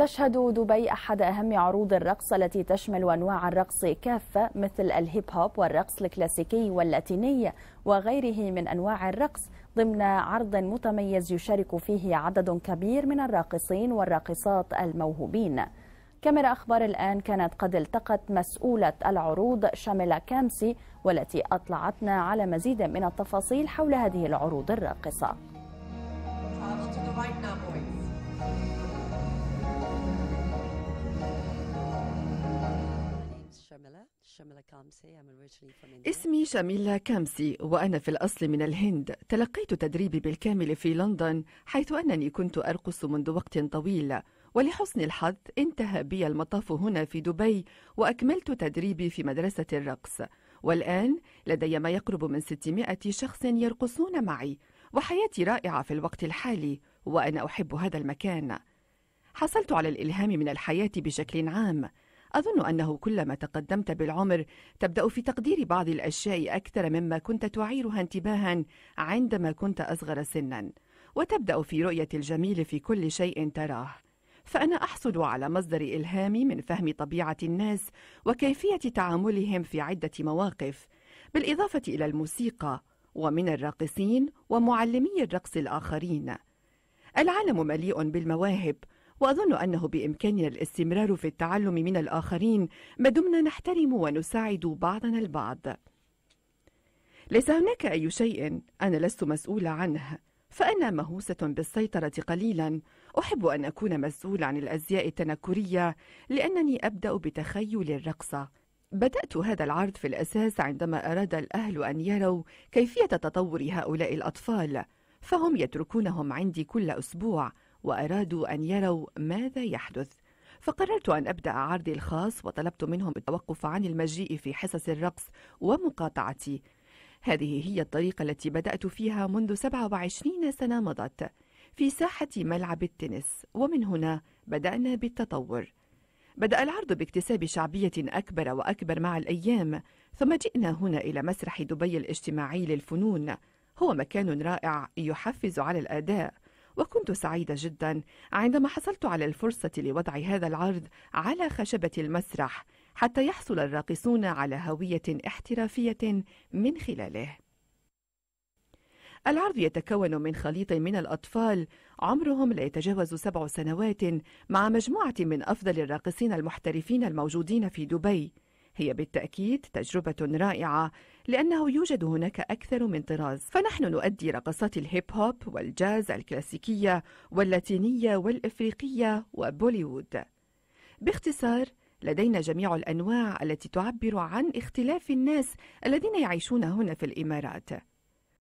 تشهد دبي أحد أهم عروض الرقص التي تشمل أنواع الرقص كافة مثل الهيب هوب والرقص الكلاسيكي واللاتيني وغيره من أنواع الرقص ضمن عرض متميز يشارك فيه عدد كبير من الراقصين والراقصات الموهوبين كاميرا أخبار الآن كانت قد التقت مسؤولة العروض شاملة كامسي والتي أطلعتنا على مزيد من التفاصيل حول هذه العروض الراقصة اسمي شاميلا كامسي وأنا في الأصل من الهند تلقيت تدريبي بالكامل في لندن حيث أنني كنت أرقص منذ وقت طويل ولحسن الحظ انتهى بي المطاف هنا في دبي وأكملت تدريبي في مدرسة الرقص والآن لدي ما يقرب من 600 شخص يرقصون معي وحياتي رائعة في الوقت الحالي وأنا أحب هذا المكان حصلت على الإلهام من الحياة بشكل عام أظن أنه كلما تقدمت بالعمر تبدأ في تقدير بعض الأشياء أكثر مما كنت تعيرها انتباها عندما كنت أصغر سنا وتبدأ في رؤية الجميل في كل شيء تراه فأنا أحصل على مصدر إلهامي من فهم طبيعة الناس وكيفية تعاملهم في عدة مواقف بالإضافة إلى الموسيقى ومن الراقصين ومعلمي الرقص الآخرين العالم مليء بالمواهب وأظن أنه بإمكاننا الاستمرار في التعلم من الآخرين ما دمنا نحترم ونساعد بعضنا البعض ليس هناك أي شيء أنا لست مسؤولة عنه فأنا مهوسة بالسيطرة قليلا أحب أن أكون مسؤول عن الأزياء التنكرية لأنني أبدأ بتخيل الرقصة بدأت هذا العرض في الأساس عندما أراد الأهل أن يروا كيفية تطور هؤلاء الأطفال فهم يتركونهم عندي كل أسبوع وأرادوا أن يروا ماذا يحدث فقررت أن أبدأ عرضي الخاص وطلبت منهم التوقف عن المجيء في حصص الرقص ومقاطعتي هذه هي الطريقة التي بدأت فيها منذ 27 سنة مضت في ساحة ملعب التنس ومن هنا بدأنا بالتطور بدأ العرض باكتساب شعبية أكبر وأكبر مع الأيام ثم جئنا هنا إلى مسرح دبي الاجتماعي للفنون هو مكان رائع يحفز على الأداء وكنت سعيدة جدا عندما حصلت على الفرصة لوضع هذا العرض على خشبة المسرح حتى يحصل الراقصون على هوية احترافية من خلاله. العرض يتكون من خليط من الأطفال عمرهم لا يتجاوز سبع سنوات مع مجموعة من أفضل الراقصين المحترفين الموجودين في دبي هي بالتأكيد تجربة رائعة لأنه يوجد هناك أكثر من طراز فنحن نؤدي رقصات الهيب هوب والجاز الكلاسيكية واللاتينية والإفريقية وبوليوود باختصار لدينا جميع الأنواع التي تعبر عن اختلاف الناس الذين يعيشون هنا في الإمارات